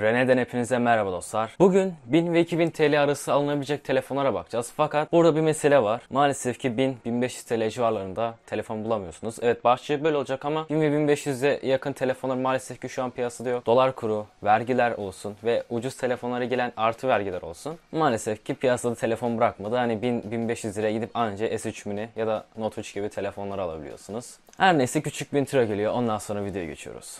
Rene'den hepinize merhaba dostlar. Bugün 1000 ve 2000 TL arası alınabilecek telefonlara bakacağız. Fakat burada bir mesele var. Maalesef ki 1000-1500 TL civarlarında telefon bulamıyorsunuz. Evet bahçe böyle olacak ama 1000 ve 1500'e yakın telefonlar maalesef ki şu an piyasada yok. Dolar kuru, vergiler olsun ve ucuz telefonlara gelen artı vergiler olsun. Maalesef ki piyasada telefon bırakmadı. Hani 1000-1500 liraya gidip anca S3 mini ya da Note 3 gibi telefonlar alabiliyorsunuz. Her neyse küçük bir intro geliyor. Ondan sonra videoya geçiyoruz.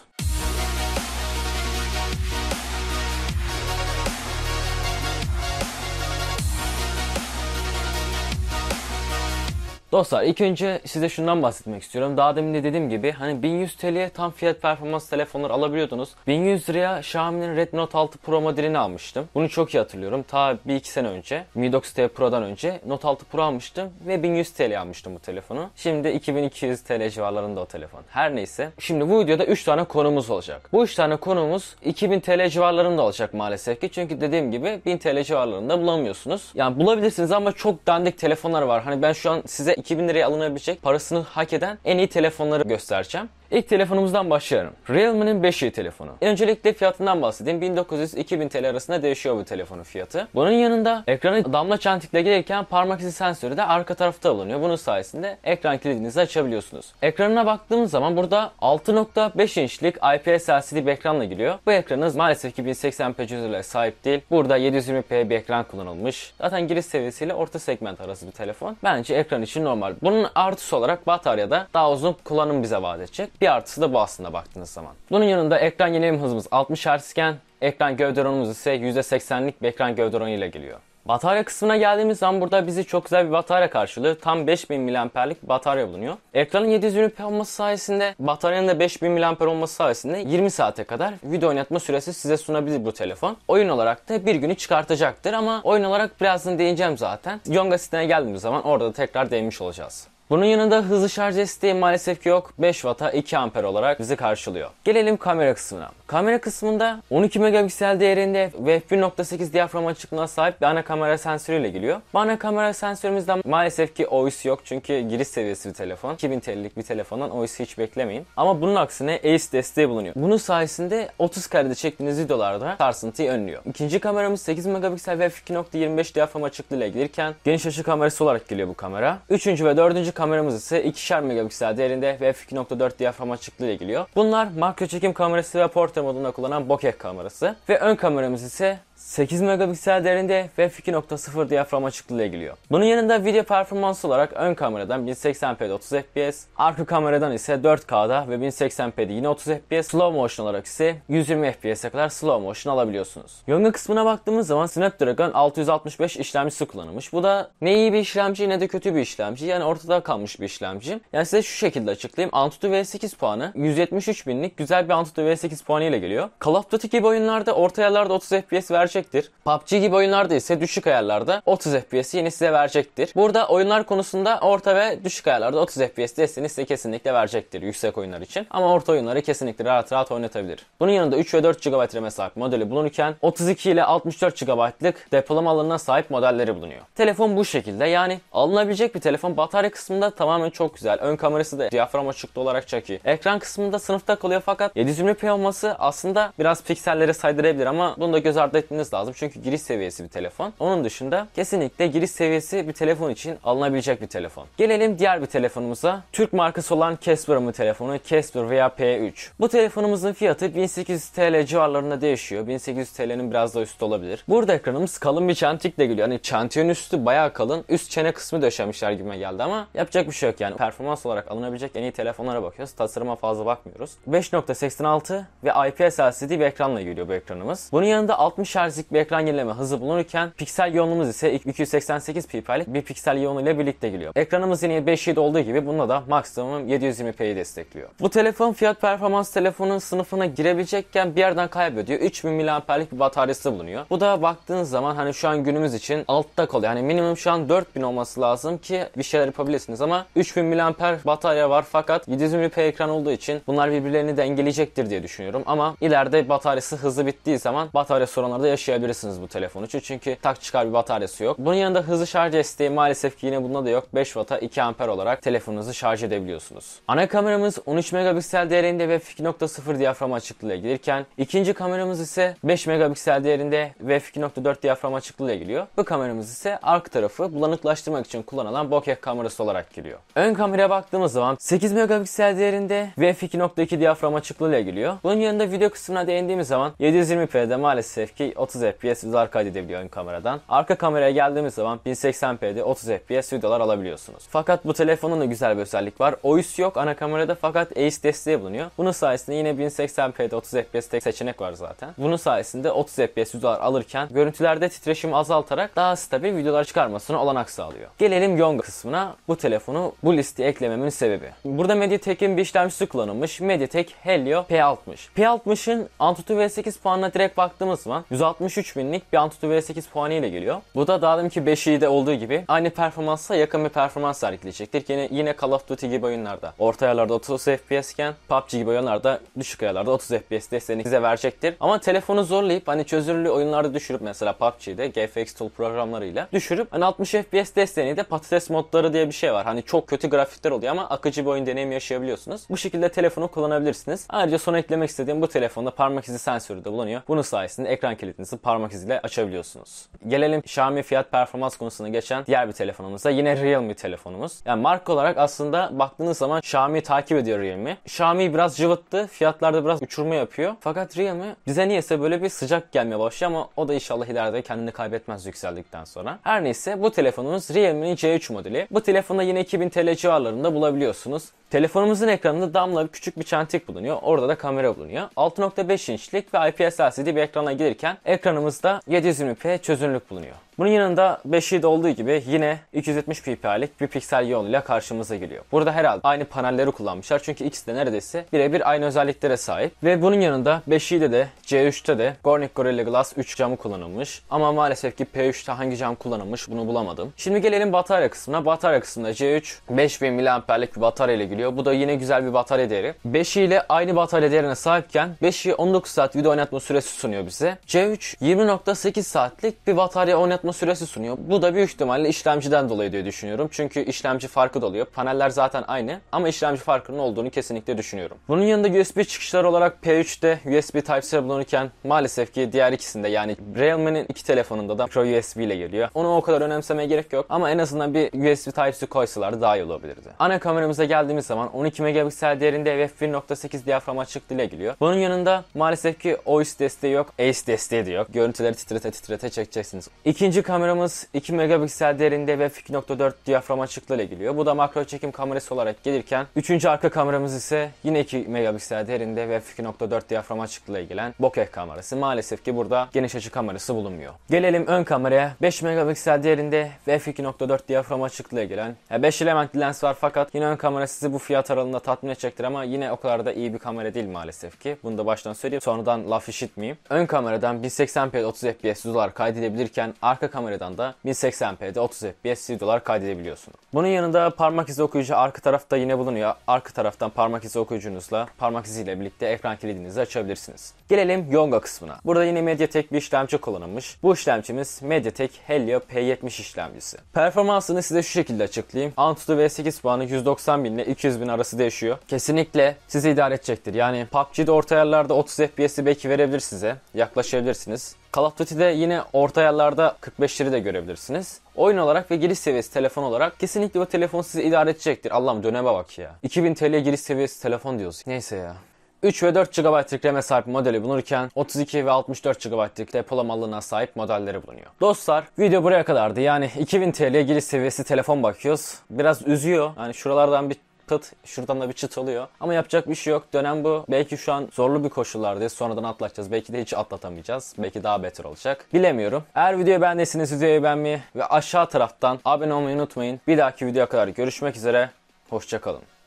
Dostlar ilk önce size şundan bahsetmek istiyorum. Daha demin de dediğim gibi hani 1100 TL'ye tam fiyat performans telefonlar alabiliyordunuz. 1100 liraya Xiaomi'nin Redmi Note 6 Pro modelini almıştım. Bunu çok iyi hatırlıyorum. Ta bir iki sene önce Mi 9T Pro'dan önce Note 6 Pro almıştım ve 1100 TL almıştım bu telefonu. Şimdi 2200 TL civarlarında o telefon. Her neyse. Şimdi bu videoda 3 tane konumuz olacak. Bu 3 tane konumuz 2000 TL civarlarında olacak maalesef ki. Çünkü dediğim gibi 1000 TL civarlarında bulamıyorsunuz. Yani bulabilirsiniz ama çok dandik telefonlar var. Hani ben şu an size 2000 liraya alınabilecek parasını hak eden en iyi telefonları göstereceğim. İlk telefonumuzdan başlayalım. Realme'nin 5i telefonu. Öncelikle fiyatından bahsedeyim. 1900-2000 TL arasında değişiyor bu telefonun fiyatı. Bunun yanında ekranı damla çentikle gelirken parmak izi sensörü de arka tarafta bulunuyor. Bunun sayesinde ekran kilidinizi açabiliyorsunuz. Ekranına baktığımız zaman burada 6.5 inçlik IPS LCD bir ekranla geliyor. Bu ekranınız maalesef 1080p çözünürlüğe sahip değil. Burada 720p bir ekran kullanılmış. Zaten giriş seviyesiyle orta segment arası bir telefon. Bence ekran için normal. Bunun artısı olarak bataryada daha uzun kullanım bize vaat edecek. Bir artısı da bu aslında baktığınız zaman. Bunun yanında ekran yenileme hızımız 60 Hz iken ekran gövde ise %80'lik bir ekran gövde ile geliyor. Batarya kısmına geldiğimiz zaman burada bizi çok güzel bir batarya karşılıyor. Tam 5000 mAh'lik bir batarya bulunuyor. Ekranın 700 nüp olması sayesinde bataryanın da 5000 mAh olması sayesinde 20 saate kadar video oynatma süresi size sunabilir bu telefon. Oyun olarak da bir günü çıkartacaktır ama oyun olarak birazdan değineceğim zaten. Yonga sitene geldiğimiz zaman orada da tekrar değinmiş olacağız. Bunun yanında hızlı şarj desteği maalesef ki yok. 5 Watt'a 2 Amper olarak bizi karşılıyor. Gelelim kamera kısmına. Kamera kısmında 12 megapiksel değerinde ve f1.8 diyafram açıklığına sahip bir ana kamera sensörüyle geliyor. Bu ana kamera sensörümüzde maalesef ki OIS yok çünkü giriş seviyesi bir telefon. 2000 TL'lik bir telefondan OIS hiç beklemeyin. Ama bunun aksine ACE desteği bulunuyor. Bunun sayesinde 30 karede çektiğiniz videolarda sarsıntıyı önlüyor. İkinci kameramız 8 megapiksel ve f2.25 diyafram açıklığıyla gelirken geniş açı kamerası olarak geliyor bu kamera. Üçüncü ve dördüncü kameramız ise 2'şer megapiksel değerinde ve f2.4 diyafram açıklığı ile geliyor. Bunlar makro çekim kamerası ve portre modunda kullanan bokeh kamerası ve ön kameramız ise 8 megapiksel derinde ve 2.0 diyafram açıklığıyla geliyor. Bunun yanında video performansı olarak ön kameradan 1080p'de 30 fps, arka kameradan ise 4K'da ve 1080p'de yine 30 fps, slow motion olarak ise 120 fps'e kadar slow motion alabiliyorsunuz. Yonga kısmına baktığımız zaman Snapdragon 665 işlemcisi kullanılmış. Bu da ne iyi bir işlemci ne de kötü bir işlemci. Yani ortada kalmış bir işlemci. Yani size şu şekilde açıklayayım. Antutu V8 puanı 173 binlik güzel bir Antutu V8 puanı ile geliyor. Call of Duty gibi oyunlarda orta yerlerde 30 fps versiyonu verecektir. PUBG gibi oyunlarda ise düşük ayarlarda 30 FPS yine size verecektir. Burada oyunlar konusunda orta ve düşük ayarlarda 30 FPS desteğini size kesinlikle verecektir yüksek oyunlar için. Ama orta oyunları kesinlikle rahat rahat oynatabilir. Bunun yanında 3 ve 4 GB RAM'e sahip modeli bulunurken 32 ile 64 GB'lık depolama alanına sahip modelleri bulunuyor. Telefon bu şekilde yani alınabilecek bir telefon batarya kısmında tamamen çok güzel. Ön kamerası da diyafram açıklı olarak çok iyi. Ekran kısmında sınıfta kalıyor fakat 720p olması aslında biraz piksellere saydırabilir ama bunu da göz ardı ettiğinde etmeniz lazım. Çünkü giriş seviyesi bir telefon. Onun dışında kesinlikle giriş seviyesi bir telefon için alınabilecek bir telefon. Gelelim diğer bir telefonumuza. Türk markası olan Casper'ın telefonu Casper veya P3. Bu telefonumuzun fiyatı 1800 TL civarlarında değişiyor. 1800 TL'nin biraz daha üstü olabilir. Burada ekranımız kalın bir çentikle geliyor. Hani çantiyon üstü bayağı kalın. Üst çene kısmı döşemişler gibi geldi ama yapacak bir şey yok yani. Performans olarak alınabilecek en iyi telefonlara bakıyoruz. Tasarıma fazla bakmıyoruz. 5.86 ve IPS LCD bir ekranla geliyor bu ekranımız. Bunun yanında 60 Hz'lik bir ekran yenileme hızı bulunurken piksel yoğunluğumuz ise 288 ppi'lik bir piksel yoğunluğu ile birlikte geliyor. Ekranımız yine 5.7 olduğu gibi bunda da maksimum 720p'yi destekliyor. Bu telefon fiyat performans telefonun sınıfına girebilecekken bir yerden kaybediyor. 3000 mAh'lik bir bataryası bulunuyor. Bu da baktığınız zaman hani şu an günümüz için altta kalıyor. Yani minimum şu an 4000 olması lazım ki bir şeyler yapabilirsiniz ama 3000 mAh batarya var fakat 720p ekran olduğu için bunlar birbirlerini dengeleyecektir diye düşünüyorum. Ama ileride bataryası hızlı bittiği zaman batarya sorunları da yaşayabilirsiniz bu telefon için. Çünkü tak çıkar bir bataryası yok. Bunun yanında hızlı şarj desteği maalesef ki yine bunda da yok. 5 Watt'a 2 Amper olarak telefonunuzu şarj edebiliyorsunuz. Ana kameramız 13 megapiksel değerinde ve 2.0 diyafram açıklığıyla gelirken ikinci kameramız ise 5 megapiksel değerinde ve 2.4 diyafram açıklığıyla geliyor. Bu kameramız ise arka tarafı bulanıklaştırmak için kullanılan bokeh kamerası olarak geliyor. Ön kameraya baktığımız zaman 8 megapiksel değerinde ve 2.2 diyafram açıklığıyla geliyor. Bunun yanında video kısmına değindiğimiz zaman 720p'de maalesef ki 30 FPS videolar kaydedebiliyor ön kameradan. Arka kameraya geldiğimiz zaman 1080p'de 30 FPS videolar alabiliyorsunuz. Fakat bu telefonun da güzel bir özellik var. OIS yok ana kamerada fakat ACE desteği bulunuyor. Bunun sayesinde yine 1080p'de 30 FPS tek seçenek var zaten. Bunun sayesinde 30 FPS videolar alırken görüntülerde titreşim azaltarak daha stabil videolar çıkarmasına olanak sağlıyor. Gelelim Yonga kısmına. Bu telefonu bu listeye eklememin sebebi. Burada MediaTek'in bir işlemcisi kullanılmış. MediaTek Helio P60. P60'ın Antutu V8 puanına direkt baktığımız zaman 160 63 binlik bir Antutu V8 puanı ile geliyor. Bu da daha ki 5'i de olduğu gibi aynı performansa yakın bir performans sergileyecektir. Yine, yine Call of Duty gibi oyunlarda orta ayarlarda 30 FPS iken PUBG gibi oyunlarda düşük ayarlarda 30 FPS desteğini size verecektir. Ama telefonu zorlayıp hani çözünürlüğü oyunlarda düşürüp mesela PUBG'de GFX Tool programlarıyla düşürüp hani 60 FPS desteğini de patates modları diye bir şey var. Hani çok kötü grafikler oluyor ama akıcı bir oyun deneyimi yaşayabiliyorsunuz. Bu şekilde telefonu kullanabilirsiniz. Ayrıca son eklemek istediğim bu telefonda parmak izi sensörü de bulunuyor. Bunun sayesinde ekran kilitini paketinizi parmak iziyle açabiliyorsunuz. Gelelim Xiaomi fiyat performans konusuna geçen diğer bir telefonumuza. Yine Realme telefonumuz. Yani marka olarak aslında baktığınız zaman Xiaomi takip ediyor Realme. Xiaomi biraz cıvıttı. Fiyatlarda biraz uçurma yapıyor. Fakat Realme bize niyeyse böyle bir sıcak gelmeye başlıyor ama o da inşallah ileride kendini kaybetmez yükseldikten sonra. Her neyse bu telefonumuz Realme'nin C3 modeli. Bu telefonda yine 2000 TL civarlarında bulabiliyorsunuz. Telefonumuzun ekranında damla küçük bir çentik bulunuyor. Orada da kamera bulunuyor. 6.5 inçlik ve IPS LCD bir ekrana gelirken Ekranımızda 720p çözünürlük bulunuyor. Bunun yanında 5'i de olduğu gibi yine 270 ppi'lik bir piksel yol ile karşımıza geliyor. Burada herhalde aynı panelleri kullanmışlar çünkü ikisi de neredeyse birebir aynı özelliklere sahip. Ve bunun yanında 5'i de C3'te de Gornik Gorilla Glass 3 camı kullanılmış. Ama maalesef ki P3'te hangi cam kullanılmış bunu bulamadım. Şimdi gelelim batarya kısmına. Batarya kısmında C3 5000 mAh'lik bir batarya ile geliyor. Bu da yine güzel bir batarya değeri. 5 5'i ile aynı batarya değerine sahipken 5 5'i 19 saat video oynatma süresi sunuyor bize. C3 20.8 saatlik bir batarya oynatma kapatma süresi sunuyor. Bu da büyük ihtimalle işlemciden dolayı diye düşünüyorum. Çünkü işlemci farkı da oluyor. Paneller zaten aynı ama işlemci farkının olduğunu kesinlikle düşünüyorum. Bunun yanında USB çıkışlar olarak P3'te USB Type-C bulunurken maalesef ki diğer ikisinde yani Realme'nin iki telefonunda da micro USB ile geliyor. Onu o kadar önemsemeye gerek yok ama en azından bir USB Type-C koysalardı daha iyi olabilirdi. Ana kameramıza geldiğimiz zaman 12 megapiksel değerinde f 1.8 diyafram açıklığıyla geliyor. Bunun yanında maalesef ki OIS desteği yok, ACE desteği de yok. Görüntüleri titrete titrete çekeceksiniz. İkinci İkinci kameramız 2 megapiksel derinde ve f 2.4 diyafram açıklığıyla geliyor. Bu da makro çekim kamerası olarak gelirken üçüncü arka kameramız ise yine 2 megapiksel derinde ve f 2.4 diyafram açıklığıyla gelen bokeh kamerası. Maalesef ki burada geniş açı kamerası bulunmuyor. Gelelim ön kameraya. 5 megapiksel değerinde ve f 2.4 diyafram açıklığıyla gelen 5 element lens var fakat yine ön kamera sizi bu fiyat aralığında tatmin edecektir ama yine o kadar da iyi bir kamera değil maalesef ki. Bunu da baştan söyleyeyim. Sonradan laf işitmeyeyim. Ön kameradan 1080p 30 fps dolar kaydedebilirken arka arka kameradan da 1080p'de 30 fps videolar kaydedebiliyorsunuz. Bunun yanında parmak izi okuyucu arka tarafta yine bulunuyor. Arka taraftan parmak izi okuyucunuzla parmak iziyle birlikte ekran kilidinizi açabilirsiniz. Gelelim Yonga kısmına. Burada yine MediaTek bir işlemci kullanılmış. Bu işlemcimiz MediaTek Helio P70 işlemcisi. Performansını size şu şekilde açıklayayım. Antutu V8 puanı 190 bin ile 200 bin arası değişiyor. Kesinlikle sizi idare edecektir. Yani PUBG'de orta ayarlarda 30 FPS'i belki verebilir size. Yaklaşabilirsiniz. Call of Duty'de yine orta ayarlarda 45'leri de görebilirsiniz. Oyun olarak ve giriş seviyesi telefon olarak kesin kesinlikle o telefon sizi idare edecektir. Allah'ım döneme bak ya. 2000 TL giriş seviyesi telefon diyoruz. Neyse ya. 3 ve 4 GB'lik RAM'e sahip modeli bulunurken 32 ve 64 GB'lik depolamalığına sahip modelleri bulunuyor. Dostlar video buraya kadardı. Yani 2000 TL giriş seviyesi telefon bakıyoruz. Biraz üzüyor. Yani şuralardan bir tıt şuradan da bir çıt oluyor. Ama yapacak bir şey yok. Dönem bu. Belki şu an zorlu bir koşullardayız. Sonradan atlatacağız. Belki de hiç atlatamayacağız. Belki daha beter olacak. Bilemiyorum. Eğer videoyu beğendiyseniz videoyu beğenmeyi ve aşağı taraftan abone olmayı unutmayın. Bir dahaki videoya kadar görüşmek üzere. Hoşçakalın.